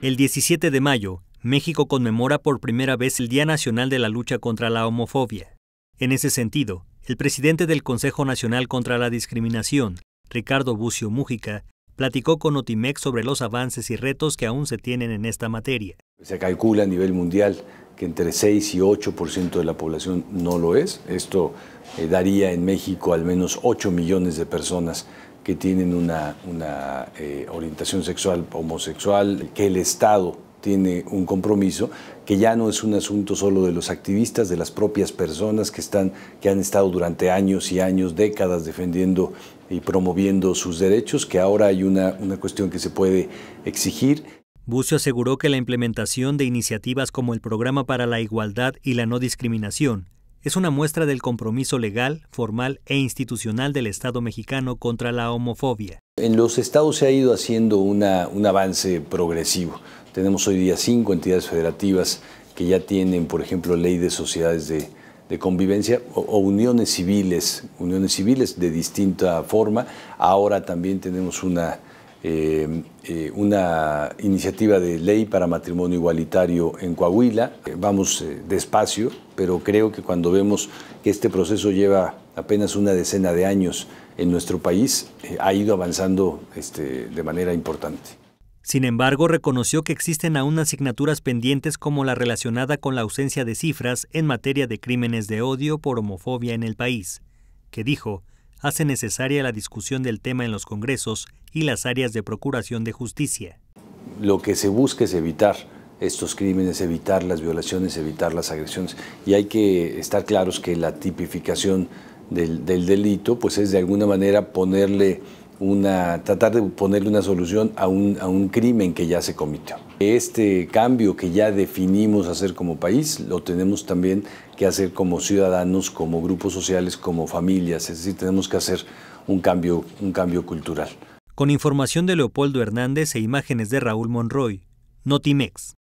El 17 de mayo, México conmemora por primera vez el Día Nacional de la Lucha contra la Homofobia. En ese sentido, el presidente del Consejo Nacional contra la Discriminación, Ricardo Bucio Mújica, platicó con Otimec sobre los avances y retos que aún se tienen en esta materia. Se calcula a nivel mundial que entre 6 y 8% de la población no lo es. Esto eh, daría en México al menos 8 millones de personas que tienen una, eh, orientación sexual homosexual, que el Estado tiene un compromiso que ya no es un asunto solo de los activistas, de las propias personas que están que han estado durante años y años, décadas defendiendo y promoviendo sus derechos, que ahora hay una, una cuestión que se puede exigir. Bucio aseguró que la implementación de iniciativas como el Programa para la Igualdad y la No Discriminación es una muestra del compromiso legal, formal e institucional del Estado mexicano contra la homofobia. En los estados se ha ido haciendo un avance progresivo. Tenemos hoy día cinco entidades federativas que ya tienen, por ejemplo, ley de sociedades de, convivencia o, uniones civiles, uniones civiles de distinta forma. Ahora también tenemos una eh, eh, una iniciativa de ley para matrimonio igualitario en Coahuila. Vamos eh, despacio, pero creo que cuando vemos que este proceso lleva apenas una decena de años en nuestro país, ha ido avanzando este, de manera importante. Sin embargo, reconoció que existen aún asignaturas pendientes como la relacionada con la ausencia de cifras en materia de crímenes de odio por homofobia en el país, que dijo, hace necesaria la discusión del tema en los congresos y las áreas de procuración de justicia. Lo que se busca es evitar estos crímenes, evitar las violaciones, evitar las agresiones. Y hay que estar claros que la tipificación del, delito, pues es de alguna manera ponerle una, tratar de ponerle una solución a un, crimen que ya se cometió. Este cambio que ya definimos hacer como país, lo tenemos también que hacer como ciudadanos, como grupos sociales, como familias, es decir, tenemos que hacer un cambio, un cambio cultural con información de Leopoldo Hernández e imágenes de Raúl Monroy, Notimex.